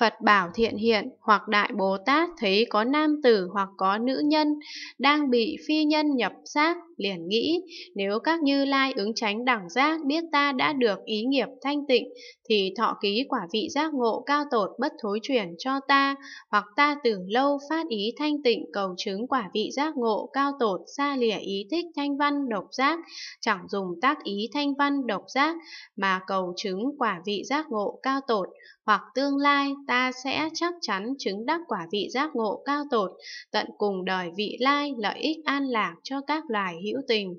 Phật bảo thiện hiện hoặc Đại Bồ Tát thấy có nam tử hoặc có nữ nhân đang bị phi nhân nhập xác, liền nghĩ nếu các như lai ứng tránh đẳng giác biết ta đã được ý nghiệp thanh tịnh thì thọ ký quả vị giác ngộ cao tột bất thối chuyển cho ta hoặc ta từ lâu phát ý thanh tịnh cầu chứng quả vị giác ngộ cao tột xa lìa ý thích thanh văn độc giác chẳng dùng tác ý thanh văn độc giác mà cầu chứng quả vị giác ngộ cao tột hoặc tương lai ta sẽ chắc chắn chứng đắc quả vị giác ngộ cao tột, tận cùng đời vị lai lợi ích an lạc cho các loài hữu tình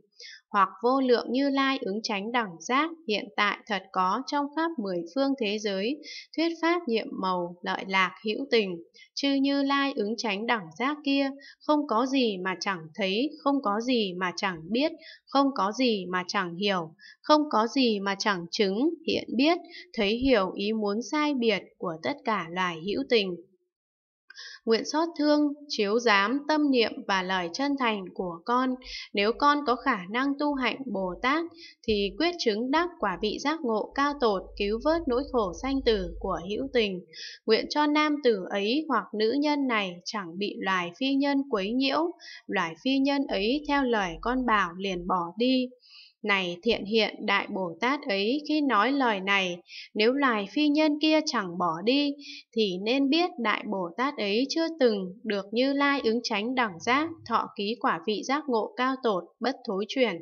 hoặc vô lượng như lai ứng tránh đẳng giác hiện tại thật có trong khắp mười phương thế giới, thuyết pháp nhiệm màu lợi lạc hữu tình, chư như lai ứng tránh đẳng giác kia, không có gì mà chẳng thấy, không có gì mà chẳng biết, không có gì mà chẳng hiểu, không có gì mà chẳng chứng, hiện biết, thấy hiểu ý muốn sai biệt của tất cả loài hữu tình. Nguyện xót thương, chiếu giám tâm niệm và lời chân thành của con. Nếu con có khả năng tu hạnh Bồ Tát, thì quyết chứng đắc quả vị giác ngộ cao tột, cứu vớt nỗi khổ sanh tử của hữu tình. Nguyện cho nam tử ấy hoặc nữ nhân này chẳng bị loài phi nhân quấy nhiễu, loài phi nhân ấy theo lời con bảo liền bỏ đi. Này thiện hiện đại Bồ Tát ấy khi nói lời này, nếu loài phi nhân kia chẳng bỏ đi, thì nên biết đại Bồ Tát ấy chưa từng được như lai ứng tránh đẳng giác, thọ ký quả vị giác ngộ cao tột, bất thối chuyển.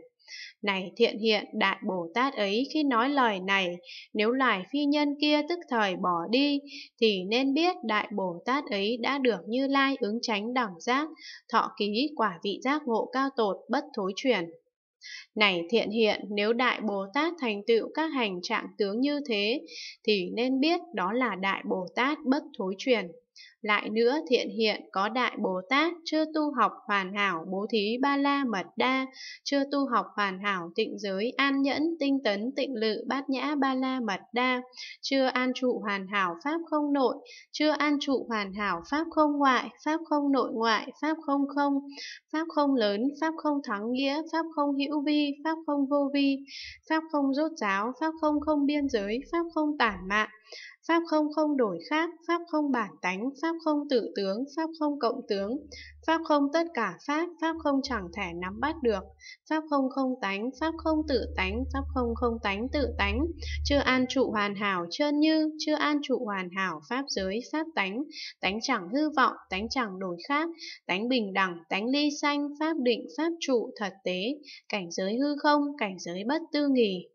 Này thiện hiện đại Bồ Tát ấy khi nói lời này, nếu loài phi nhân kia tức thời bỏ đi, thì nên biết đại Bồ Tát ấy đã được như lai ứng tránh đẳng giác, thọ ký quả vị giác ngộ cao tột bất thối chuyển. Này thiện hiện, nếu Đại Bồ Tát thành tựu các hành trạng tướng như thế, thì nên biết đó là Đại Bồ Tát bất thối truyền. Lại nữa thiện hiện có Đại Bồ Tát chưa tu học hoàn hảo bố thí ba la mật đa, chưa tu học hoàn hảo tịnh giới an nhẫn tinh tấn tịnh lự bát nhã ba la mật đa, chưa an trụ hoàn hảo pháp không nội, chưa an trụ hoàn hảo pháp không ngoại, pháp không nội ngoại, pháp không không, pháp không lớn, pháp không thắng nghĩa, pháp không hữu vi, pháp không vô vi, pháp không rốt ráo, pháp không không biên giới, pháp không tản mạn, Pháp không không đổi khác, Pháp không bản tánh, Pháp không tự tướng, Pháp không cộng tướng, Pháp không tất cả Pháp, Pháp không chẳng thể nắm bắt được, Pháp không không tánh, Pháp không tự tánh, Pháp không không tánh tự tánh, chưa an trụ hoàn hảo trơn như, chưa an trụ hoàn hảo Pháp giới, Pháp tánh, tánh chẳng hư vọng, tánh chẳng đổi khác, tánh bình đẳng, tánh ly sanh, Pháp định, Pháp trụ, thật tế, cảnh giới hư không, cảnh giới bất tư nghỉ,